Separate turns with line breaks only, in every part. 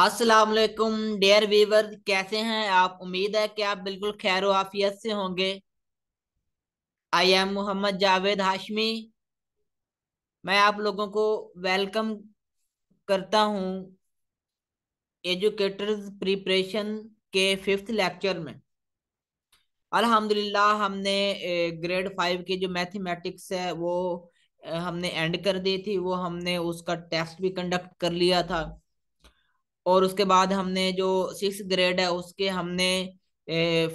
अस्सलाम वालेकुम dear Weaver कैसे हैं आप उम्मीद है कि आप बिल्कुल खैर आफियत से होंगे आई एम मोहम्मद जावेद हाशमी मैं आप लोगों को वेलकम करता हूं एजुकेटर्स प्रिपरेशन के फिफ्थ लेक्चर में अल्हम्दुलिल्लाह हमने ग्रेड फाइव की जो मैथमेटिक्स है वो हमने एंड कर दी थी वो हमने उसका टेस्ट भी कंडक्ट कर लिया था और उसके बाद हमने जो सिक्स ग्रेड है उसके हमने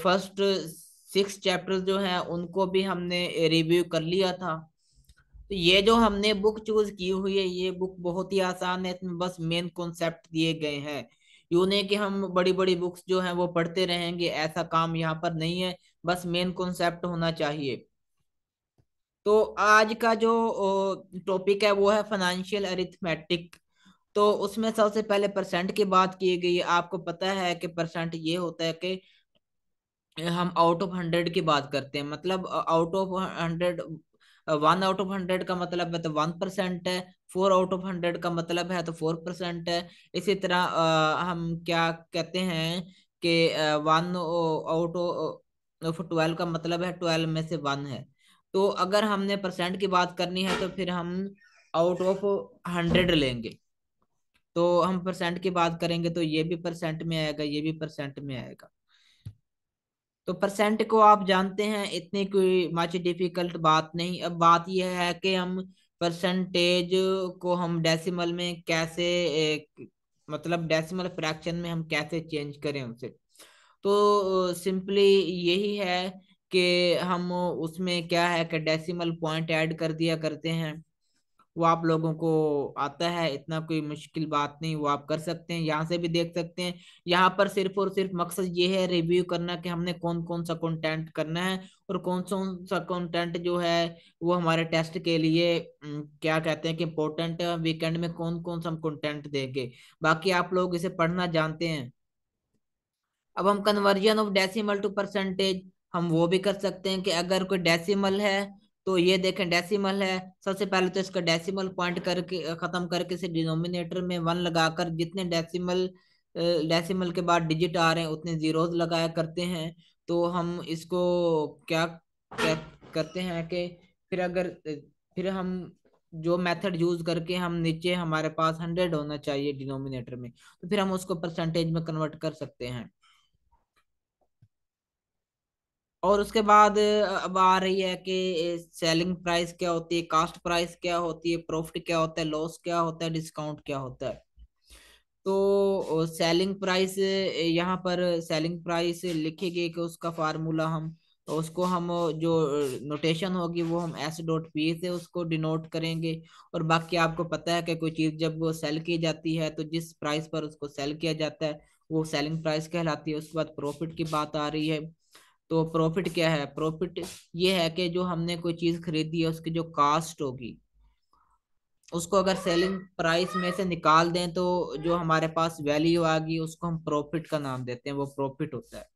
फर्स्ट सिक्स चैप्टर जो हैं उनको भी हमने रिव्यू कर लिया था तो ये जो हमने बुक चूज की हुई है ये बुक बहुत ही आसान है इसमें बस मेन कॉन्सेप्ट दिए गए हैं यू नहीं कि हम बड़ी बड़ी बुक्स जो हैं वो पढ़ते रहेंगे ऐसा काम यहाँ पर नहीं है बस मेन कॉन्सेप्ट होना चाहिए तो आज का जो टॉपिक है वो है फाइनेंशियल अरिथमेटिक तो उसमें सबसे पहले परसेंट की बात की गई आपको पता है कि परसेंट ये होता है कि हम आउट ऑफ हंड्रेड की बात करते हैं मतलब out of hundred one out of hundred का मतलब है तो वन परसेंट है फोर आउट ऑफ हंड्रेड का मतलब है तो फोर परसेंट है इसी तरह आ, हम क्या कहते हैं कि वन आउट ऑफ ट्वेल्व का मतलब है ट्वेल्व में से वन है तो अगर हमने परसेंट की बात करनी है तो फिर हम आउट ऑफ हंड्रेड लेंगे तो हम परसेंट की बात करेंगे तो ये भी परसेंट में आएगा ये भी परसेंट में आएगा तो परसेंट को आप जानते हैं इतनी कोई मच डिफिकल्ट बात नहीं अब बात यह है कि हम परसेंटेज को हम डेसिमल में कैसे मतलब डेसिमल फ्रैक्शन में हम कैसे चेंज करें उसे तो सिंपली यही है कि हम उसमें क्या है कि डेसिमल पॉइंट ऐड कर दिया करते हैं वो आप लोगों को आता है इतना कोई मुश्किल बात नहीं वो आप कर सकते हैं यहाँ से भी देख सकते हैं यहाँ पर सिर्फ और सिर्फ मकसद ये है रिव्यू करना कि हमने कौन कौन सा कंटेंट करना है और कौन कौन सा कंटेंट जो है वो हमारे टेस्ट के लिए क्या कहते हैं कि इम्पोर्टेंट है वीकेंड में कौन कौन सा हम कंटेंट देंगे बाकी आप लोग इसे पढ़ना जानते हैं अब हम conversion of decimal to percentage हम वो भी कर सकते हैं कि अगर कोई डेसीमल है तो ये देखें डेसिमल है सबसे पहले तो इसका डेसिमल पॉइंट करके खत्म करके से डिनोमिनेटर में वन लगाकर जितने डेसिमल डेसिमल के बाद डिजिट आ रहे हैं उतने जीरोस लगाया करते हैं तो हम इसको क्या, क्या करते हैं कि फिर अगर फिर हम जो मेथड यूज करके हम नीचे हमारे पास हंड्रेड होना चाहिए डिनोमिनेटर में तो फिर हम उसको परसेंटेज में कन्वर्ट कर सकते हैं और उसके बाद अब आ रही है कि सेलिंग प्राइस क्या होती है कास्ट प्राइस क्या होती है प्रॉफिट क्या होता है लॉस क्या होता है डिस्काउंट क्या होता है तो सेलिंग प्राइस यहाँ पर सेलिंग प्राइस लिखेगी कि उसका फार्मूला हम तो उसको हम जो नोटेशन होगी वो हम एस डॉट पी से उसको डिनोट करेंगे और बाकी आपको पता है कि कोई चीज़ जब वो सेल की जाती है तो जिस प्राइस पर उसको सेल किया जाता है वो सेलिंग प्राइस कहलाती है उसके बाद प्रॉफिट की बात आ रही है तो प्रॉफिट क्या है प्रॉफिट ये है कि जो हमने कोई चीज खरीदी है उसकी जो कास्ट होगी उसको अगर सेलिंग प्राइस में से निकाल दें तो जो हमारे पास वैल्यू आ गई उसको हम प्रॉफिट का नाम देते हैं वो प्रॉफिट होता है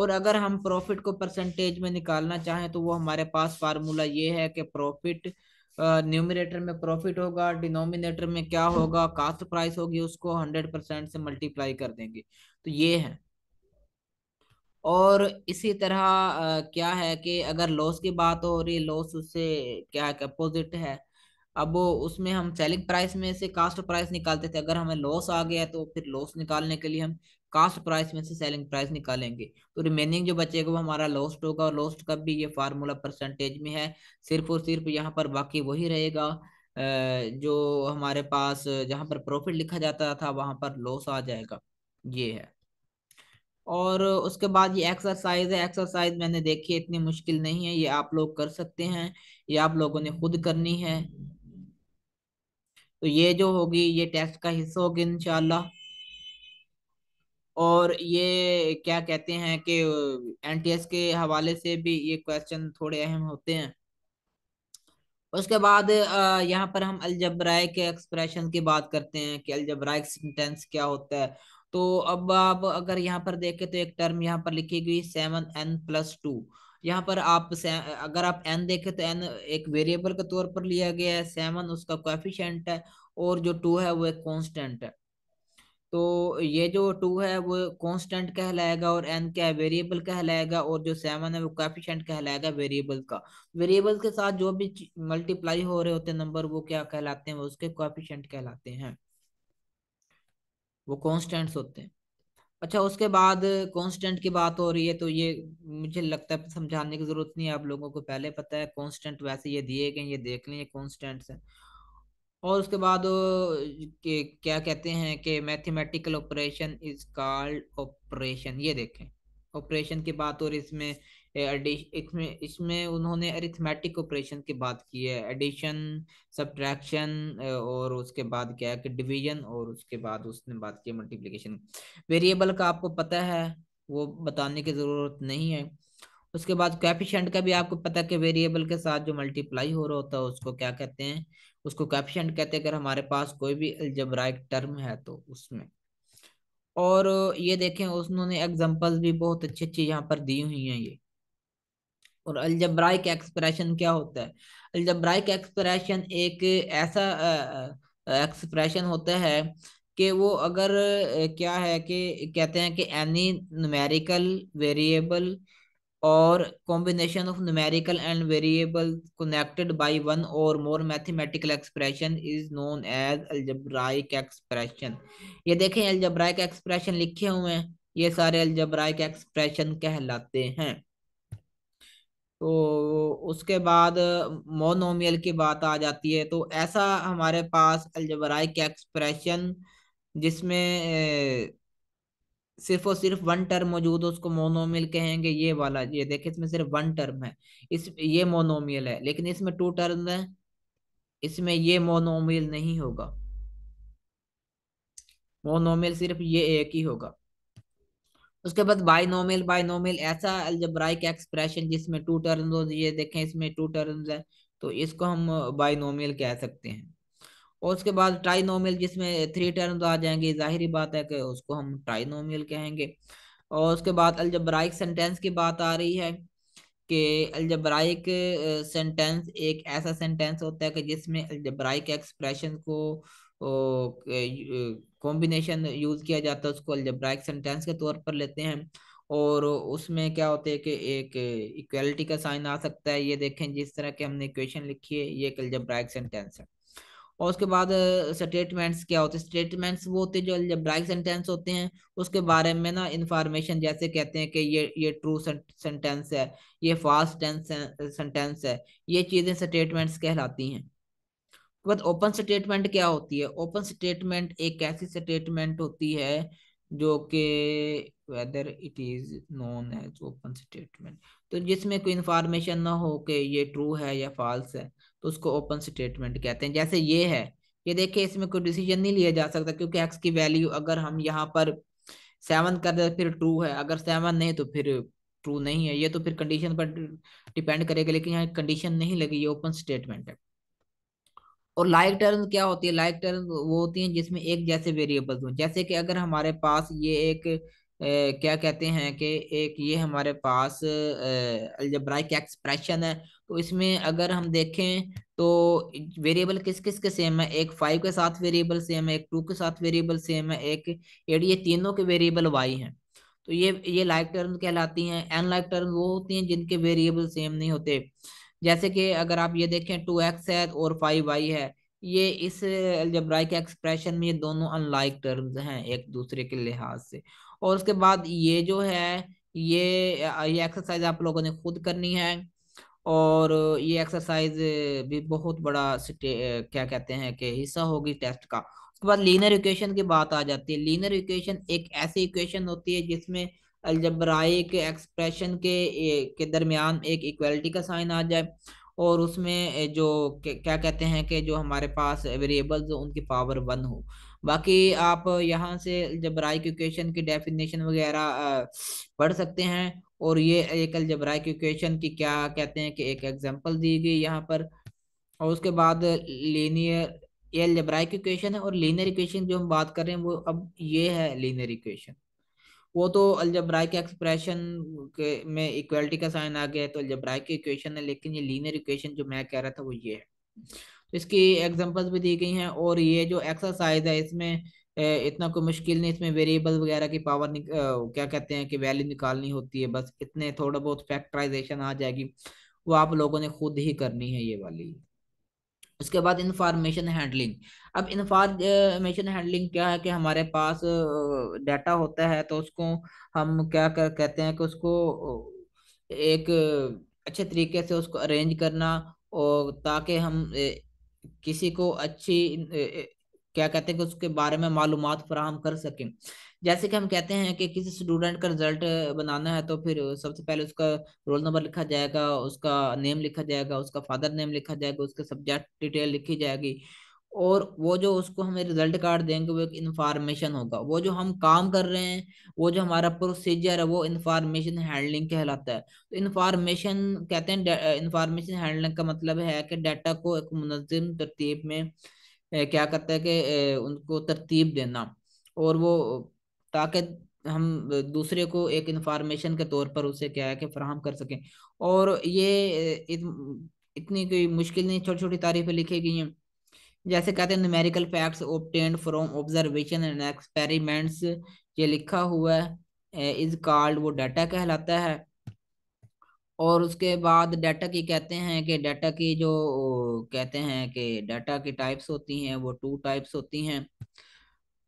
और अगर हम प्रॉफिट को परसेंटेज में निकालना चाहें तो वो हमारे पास फार्मूला ये है कि प्रॉफिट न्यूमिनेटर में प्रॉफिट होगा डिनोमिनेटर में क्या होगा कास्ट प्राइस होगी उसको हंड्रेड परसेंट से मल्टीप्लाई कर देंगे तो ये है और इसी तरह क्या है कि अगर लॉस की बात हो रही है लॉस उससे क्या है अपोजिट है अब उसमें हम सेलिंग प्राइस में से कास्ट प्राइस निकालते थे अगर हमें लॉस आ गया तो फिर लॉस निकालने के लिए हम कास्ट प्राइस में से सेलिंग प्राइस निकालेंगे तो रिमेनिंग जो बचेगा वो हमारा लॉस्ट होगा और लॉस्ट का भी ये फार्मूला परसेंटेज में है सिर्फ और सिर्फ यहाँ पर बाकी वही रहेगा जो हमारे पास जहाँ पर प्रॉफिट लिखा जाता था वहाँ पर लॉस आ जाएगा ये है और उसके बाद ये एक्सरसाइज है एक्सरसाइज मैंने देखी इतनी मुश्किल नहीं है ये आप लोग कर सकते हैं ये आप लोगों ने खुद करनी है तो ये जो होगी ये टेस्ट का हिस्सा होगी इनशाला और ये क्या कहते हैं कि एनटीएस के हवाले से भी ये क्वेश्चन थोड़े अहम होते हैं उसके बाद यहाँ पर हम के एक्सप्रेशन की बात करते हैं कि अलजबराइक सेंटेंस क्या होता है तो अब आप अगर यहाँ पर देखें तो एक टर्म यहाँ पर लिखी गई सेवन एन प्लस टू यहाँ पर आप अगर आप एन देखें तो एन एक वेरिएबल के तौर पर लिया गया है सेवन उसका कोएफिशिएंट है और जो टू है वो एक कॉन्स्टेंट है तो ये जो टू है वो कांस्टेंट कहलाएगा और एन क्या है वेरिएबल कहलाएगा और जो सेवन है वो कोएफिशिएंट कहलाएगा वेरिएबल का वेरिएबल के साथ जो भी मल्टीप्लाई हो रहे होते हैं नंबर वो क्या कहलाते हैं वो उसके कोएफिशिएंट कहलाते हैं वो कॉन्स्टेंट्स होते हैं अच्छा उसके बाद कॉन्स्टेंट की बात हो रही है तो ये मुझे लगता है समझाने की जरूरत नहीं है आप लोगों को पहले पता है कॉन्स्टेंट वैसे ये दिए गए ये देख लें ये कॉन्स्टेंट्स हैं और उसके बाद क्या कहते हैं कि mathematical operation is called operation ये देखें ऑपरेशन की बात और इसमें इसमें इसमें उन्होंने अरिथमेटिक ऑपरेशन की बात की है एडिशन सब्ट्रैक्शन और उसके बाद क्या है कि डिवीजन और उसके बाद उसने बात की मल्टीप्लिकेशन वेरिएबल का आपको पता है वो बताने की ज़रूरत नहीं है उसके बाद कैफिशेंट का भी आपको पता है कि वेरिएबल के साथ जो मल्टीप्लाई हो रहा होता है उसको क्या कहते हैं उसको कैफिशेंट कहते हैं अगर हमारे पास कोई भी अल्जबराइक टर्म है तो उसमें और ये देखें उन्होंने एग्जांपल्स भी बहुत अच्छी अच्छी यहाँ पर दी हुई हैं ये और अलजब्राइक एक्सप्रेशन क्या होता है अलजब्राइक एक्सप्रेशन एक ऐसा एक्सप्रेशन होता है कि वो अगर क्या है कि कहते हैं कि any numerical variable or combination of numerical and variable connected by one or more mathematical expression is known as algebraic expression ये देखें अल्जब्राइक एक्सप्रेशन लिखे हुए हैं ये सारे अल्जब्राइक एक्सप्रेशन कहलाते हैं तो उसके बाद मोनोमियल की बात आ जाती है तो ऐसा हमारे पास अल्जब्राइक एक्सप्रेशन जिसमें ए, सिर्फ और सिर्फ वन टर्म मौजूद है उसको मोनोमियल कहेंगे ये वाला ये देखे इसमें सिर्फ वन टर्म है इस ये मोनोमियल है लेकिन इसमें टू टर्म है इसमें ये मोनोमियल नहीं होगा मोनोमियल सिर्फ ये एक ही होगा उसके बाद बाइनोमियल बाइनोमियल ऐसा अल्जब्राइक एक्सप्रेशन जिसमें टू टर्म्स हो ये देखें इसमें टू टर्म्स है तो इसको हम बाइनोमियल कह सकते हैं और उसके बाद ट्राइनोमियल जिसमें थ्री टर्म आ जाएंगे जाहिर बात है कि उसको हम ट्राइनोमियल कहेंगे और उसके बाद अलजबराइक सेंटेंस की बात आ रही है कि अलजबराइक सेंटेंस एक ऐसा सेंटेंस होता है कि जिसमें अलजबराइक एक्सप्रेशन को कॉम्बिनेशन यूज किया जाता है उसको अलजबराइक सेंटेंस के तौर पर लेते हैं और उसमें क्या होता है कि एक इक्वलिटी का साइन आ सकता है ये देखें जिस तरह के हमने इक्वेशन लिखी है ये एक अलजबराइक सेंटेंस है और उसके बाद स्टेटमेंट्स क्या होते हैं स्टेटमेंट्स वो होते हैं जो अलजेब्राइक सेंटेंस होते हैं उसके बारे में ना इंफॉर्मेशन जैसे कहते हैं कि ये ये ट्रू सेंटेंस है ये फॉल्स सेंटेंस है ये चीज़ें स्टेटमेंट्स कहलाती हैं बट ओपन स्टेटमेंट क्या होती है ओपन स्टेटमेंट एक ऐसी स्टेटमेंट होती है जो कि whether it is known as open statement तो जिसमें कोई इन्फॉर्मेशन ना हो कि ये ट्रू है या फॉल्स है तो उसको ओपन स्टेटमेंट कहते हैं जैसे ये है ये देखिए इसमें कोई डिसीजन नहीं लिया जा सकता क्योंकि एक्स की वैल्यू अगर हम यहाँ पर सेवन कर दे फिर ट्रू है अगर सेवन नहीं तो फिर ट्रू नहीं है ये तो फिर कंडीशन पर डिपेंड करेगा लेकिन यहाँ कंडीशन नहीं लगी ये ओपन स्टेटमेंट है और लाइक टर्न क्या होती है लाइक टर्न वो होती है जिसमें एक जैसे वेरिएबल्स हों जैसे कि अगर हमारे पास ये एक क्या कहते हैं कि एक ये हमारे पास अलजब्राइक एक्सप्रेशन है तो इसमें अगर हम देखें तो वेरिएबल किस किस के सेम है एक फाइव के साथ वेरिएबल सेम है एक टू के साथ वेरिएबल सेम है एक एट ये तीनों के वेरिएबल वाई हैं तो ये ये लाइक टर्म कहलाती हैं एन लाइक टर्म वो होती हैं जिनके वेरिएबल सेम नहीं होते जैसे कि अगर आप ये देखें टू एक्स है और फाइव वाई है ये इस अलजब्राइक एक्सप्रेशन में ये दोनों अनलाइक टर्म्स हैं एक दूसरे के लिहाज से और उसके बाद ये जो है ये ये एक्सरसाइज आप लोगों ने खुद करनी है और ये एक्सरसाइज भी बहुत बड़ा क्या कहते हैं कि हिस्सा होगी टेस्ट का उसके बाद लीनर इक्वेशन की बात आ जाती है लीनर इक्वेशन एक ऐसी इक्वेशन होती है जिसमें अलजबराइक एक्सप्रेशन के के दरमियान एक इक्वलिटी का साइन आ जाए और उसमें जो क्या कहते हैं कि जो हमारे पास वेरिएबल्स उनकी पावर वन हो बाकी आप यहाँ से जबराइक इक्वेशन की डेफिनेशन वगैरह पढ़ सकते हैं और ये एक अलजबराइक इक्वेशन की क्या कहते हैं कि एक एग्जांपल दी गई यहाँ पर और उसके बाद लीनियर ये अलजबराइक इक्वेशन है और लीनियर इक्वेशन जो हम बात कर रहे हैं वो अब ये है लीनियर इक्वेशन वो तो अलजबराइक एक्सप्रेशन के में इक्वलिटी का साइन आ गया है तो अलजबराइक इक्वेशन है लेकिन ये लीनियर इक्वेशन जो मैं कह रहा था वो ये है इसकी एग्जांपल्स भी दी गई हैं और ये जो एक्सरसाइज है इसमें इतना कोई मुश्किल नहीं इसमें वेरिएबल वगैरह की पावर निक, क्या कहते हैं कि वैल्यू निकालनी होती है बस इतने थोड़ा बहुत फैक्ट्राइजेशन आ जाएगी वो आप लोगों ने खुद ही करनी है ये वाली उसके बाद इंफॉर्मेशन हैंडलिंग अब इंफॉर्मेशन हैंडलिंग क्या है कि हमारे पास डाटा होता है तो उसको हम क्या कर, कहते हैं कि उसको एक अच्छे तरीके से उसको अरेंज करना और ताकि हम किसी को अच्छी क्या कहते हैं कि उसके बारे में मालूम फराहम कर सकें जैसे कि हम कहते हैं कि किसी स्टूडेंट का रिजल्ट बनाना है तो फिर सबसे पहले उसका रोल नंबर लिखा जाएगा उसका नेम लिखा जाएगा उसका फादर नेम लिखा जाएगा उसका सब्जेक्ट डिटेल लिखी जाएगी और वो जो उसको हमें रिजल्ट कार्ड देंगे वो एक इन्फॉर्मेशन होगा वो जो हम काम कर रहे हैं वो जो हमारा प्रोसीजर है वो इन्फॉर्मेशन हैंडलिंग कहलाता है तो इन्फॉर्मेशन कहते हैं इन्फॉर्मेशन हैंडलिंग का मतलब है कि डाटा को एक मुनजिम तरतीब में ए, क्या करता है कि ए, उनको तरतीब देना और वो ताकि हम दूसरे को एक इन्फॉर्मेशन के तौर पर उसे क्या है कि फ्राहम कर सकें और ये इत, इतनी कोई मुश्किल नहीं छोटी छोटी तारीफें लिखी गई हैं जैसे कहते हैं numerical facts obtained from observation and experiments ये लिखा हुआ है इज कॉल्ड वो डाटा कहलाता है और उसके बाद डाटा की कहते हैं कि डाटा की जो कहते हैं कि डाटा की टाइप्स होती हैं वो टू टाइप्स होती हैं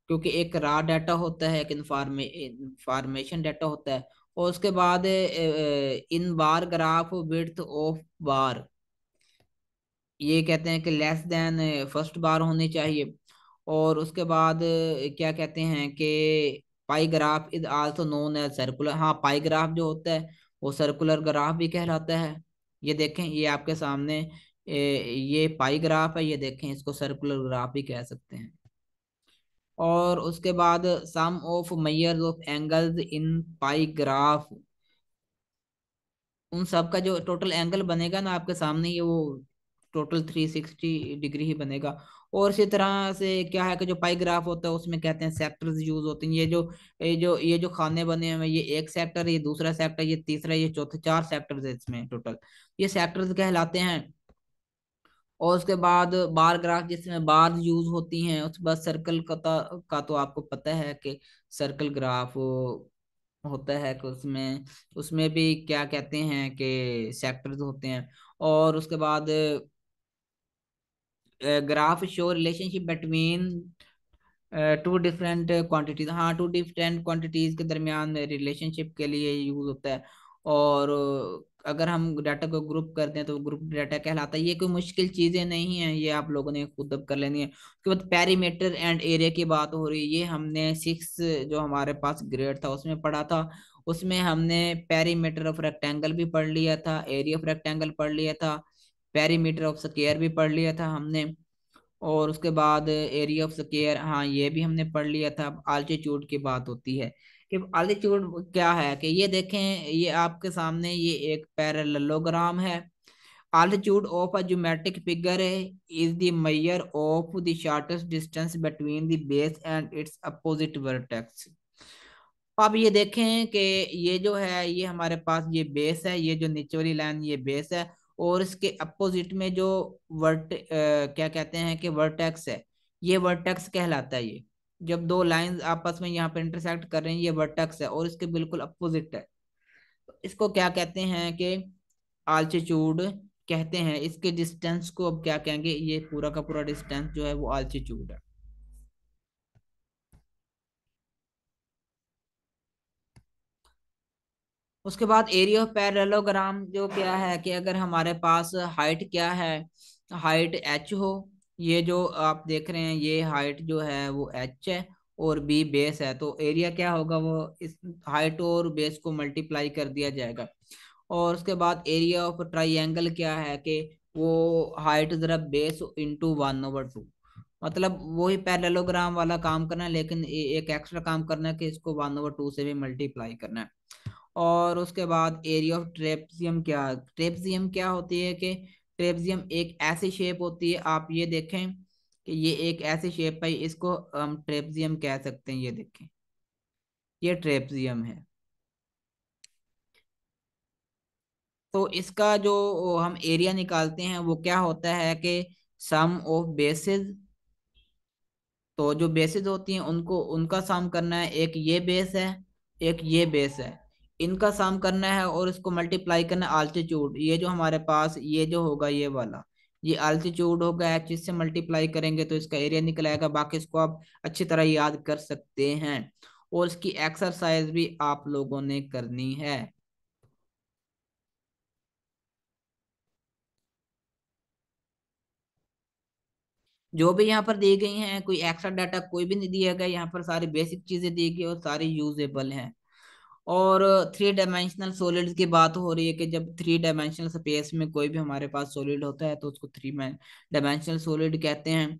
क्योंकि एक रा डाटा होता है एक इंफॉर्मेशन डाटा होता है और उसके बाद in bar graph width of bar ये कहते हैं कि लेस देन फर्स्ट बार होनी चाहिए और उसके बाद क्या कहते हैं कि pie graph is also known as circular हाँ पाई जो होता है वो सर्कुलर ग्राफ भी कहलाता है ये देखें ये आपके सामने ये पाईग्राफ है ये देखें इसको सर्कुलर ग्राफ भी कह सकते हैं और उसके बाद sum of measures of angles in pie graph उन सब का जो टोटल एंगल बनेगा ना आपके सामने ये वो टोटल 360 डिग्री ही बनेगा और इसी तरह से क्या है कि जो पाई ग्राफ होता है उसमें कहते हैं सेक्टर्स यूज होते हैं ये जो ये जो ये जो खाने बने हुए हैं ये एक सेक्टर ये दूसरा सेक्टर ये तीसरा ये चौथा चार सेक्टर है इसमें टोटल ये सेक्टर्स कहलाते हैं और उसके बाद बार ग्राफ जिसमें बार यूज होती हैं उसके बाद सर्कल का, तो, का तो आपको पता है कि सर्कल ग्राफ होता है कि उसमें उसमें भी क्या कहते हैं कि सेक्टर्स होते हैं और उसके बाद graph show relationship between two different quantities हाँ टू डिफरेंट क्वांटिटीज के दरमियान रिलेशनशिप के लिए यूज होता है और अगर हम डाटा को ग्रुप करते हैं तो ग्रुप डाटा कहलाता है ये कोई मुश्किल चीज़ें नहीं है ये आप लोगों ने खुद अब कर लेनी है उसके बाद पैरीमीटर एंड एरिया की बात हो रही है ये हमने सिक्स जो हमारे पास ग्रेड था उसमें पढ़ा था उसमें हमने पैरीमीटर ऑफ रेक्टेंगल भी पढ़ लिया था एरिया ऑफ रेक्टेंगल पढ़ लिया था पेरीमीटर ऑफ स्केयर भी पढ़ लिया था हमने और उसके बाद एरिया ऑफ स्केयर हाँ ये भी हमने पढ़ लिया था अब आल्टीट्यूड की बात होती है कि आल्टीट्यूड क्या है कि ये देखें ये आपके सामने ये एक पैरलोग्राम है altitude of a geometric figure is the measure of the shortest distance between the base and its opposite vertex अब ये देखें कि ये जो है ये हमारे पास ये बेस है ये जो नीचे वाली लाइन ये बेस है और इसके अपोजिट में जो वर्ट आ, क्या कहते हैं कि वर्टेक्स है ये वर्टेक्स कहलाता है ये जब दो लाइंस आपस में यहाँ पे इंटरसेक्ट कर रहे हैं ये वर्टेक्स है और इसके बिल्कुल अपोजिट है इसको क्या कहते हैं कि आल्टीट्यूड कहते हैं इसके डिस्टेंस को अब क्या कहेंगे ये पूरा का पूरा डिस्टेंस जो है वो आल्टीट्यूड है उसके बाद एरिया ऑफ पैरेलोग्राम जो क्या है कि अगर हमारे पास हाइट क्या है हाइट एच हो ये जो आप देख रहे हैं ये हाइट जो है वो एच है और बी बेस है तो एरिया क्या होगा वो इस हाइट और बेस को मल्टीप्लाई कर दिया जाएगा और उसके बाद एरिया ऑफ ट्राइंगल क्या है कि वो हाइट ज़रा base into one over two मतलब वही पैरेलोग्राम वाला काम करना है लेकिन एक एक्स्ट्रा काम करना है कि इसको वन ओवर टू से भी मल्टीप्लाई करना है और उसके बाद एरिया ऑफ ट्रेपजियम क्या ट्रेपजियम क्या होती है कि ट्रेपजियम एक ऐसी शेप होती है आप ये देखें कि ये एक ऐसी शेप है इसको हम ट्रेपजियम कह सकते हैं ये देखें ये ट्रेपजियम है तो इसका जो हम एरिया निकालते हैं वो क्या होता है कि सम ऑफ बेसिस तो जो बेसिस होती हैं उनको उनका सम करना है एक ये बेस है एक ये बेस है इनका साम करना है और इसको मल्टीप्लाई करना है आल्टीट्यूड ये जो हमारे पास ये जो होगा ये वाला ये आल्टीट्यूड होगा एच इससे मल्टीप्लाई करेंगे तो इसका एरिया निकल आएगा बाकी इसको आप अच्छी तरह याद कर सकते हैं और इसकी एक्सरसाइज भी आप लोगों ने करनी है जो भी यहाँ पर दी गई हैं कोई एक्स्ट्रा डाटा कोई भी नहीं दिया गया यहाँ पर सारी बेसिक चीजें दी गई और सारी यूजेबल हैं और थ्री डायमेंशनल सॉलिड की बात हो रही है कि जब थ्री डायमेंशनल स्पेस में कोई भी हमारे पास सॉलिड होता है तो उसको थ्री डायमेंशनल सॉलिड कहते हैं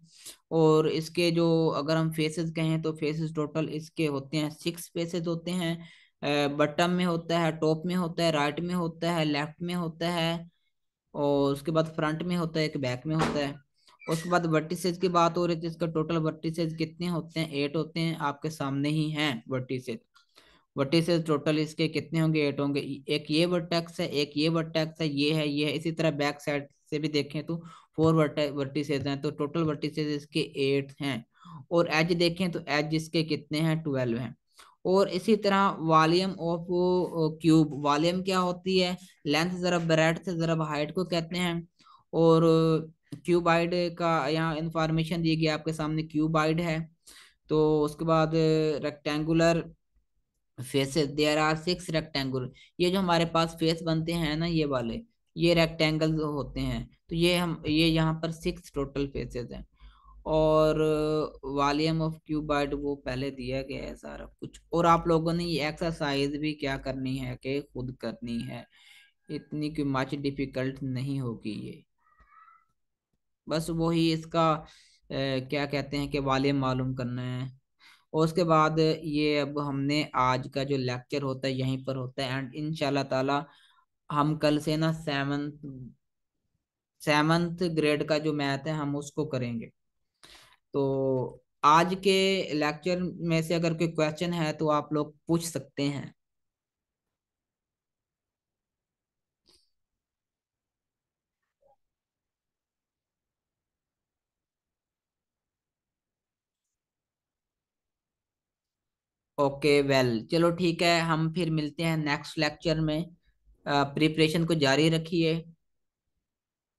और इसके जो अगर हम फेसेस कहें तो फेसेस टोटल इसके होते हैं सिक्स फेसेस होते हैं बटम में होता है टॉप में होता है राइट में होता है लेफ्ट में होता है और उसके बाद फ्रंट में होता है एक बैक में होता है उसके बाद वर्टिसेज की बात हो रही है इसका टोटल वर्टिसेज कितने होते हैं एट होते हैं आपके सामने ही हैं वर्टिसेज वर्टिसेस टोटल इसके कितने होंगे एट होंगे एक ये वर्टेक्स है एक ये वर्टेक्स है ये है ये है इसी तरह बैक साइड से भी देखें तो फोर वर्टिसेस हैं तो टोटल वर्टिसेस इसके एट हैं और एज देखें तो एज इसके कितने हैं ट्वेल्व हैं और इसी तरह वॉल्यूम ऑफ क्यूब वॉल्यूम क्या होती है लेंथ जरा ब्रेड से जरा हाइट को कहते हैं और क्यूबाइड का यहाँ इंफॉर्मेशन दी गई आपके सामने क्यूबाइड है तो उसके बाद rectangular faces there are six rectangular ये जो हमारे पास फेस बनते हैं ना ये वाले ये रेक्टेंगल होते हैं तो ये हम ये यहाँ पर सिक्स टोटल फेसेस हैं और वॉल्यूम ऑफ क्यूबाइड वो पहले दिया गया है सारा कुछ और आप लोगों ने ये एक्सरसाइज भी क्या करनी है कि खुद करनी है इतनी कोई मच डिफिकल्ट नहीं होगी ये बस वही इसका ए, क्या कहते हैं कि वॉल्यूम मालूम करना है और उसके बाद ये अब हमने आज का जो लेक्चर होता है यहीं पर होता है एंड इन ताला हम कल से ना सेवन्थ सेवंथ ग्रेड का जो मैथ है हम उसको करेंगे तो आज के लेक्चर में से अगर कोई क्वेश्चन है तो आप लोग पूछ सकते हैं ओके वेल चलो ठीक है हम फिर मिलते हैं नेक्स्ट लेक्चर में प्रिपरेशन uh, को जारी रखिए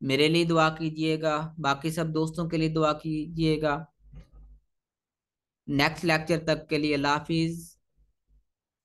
मेरे लिए दुआ कीजिएगा बाकी सब दोस्तों के लिए दुआ कीजिएगा नेक्स्ट लेक्चर तक के लिए अल्लाह हाफिज़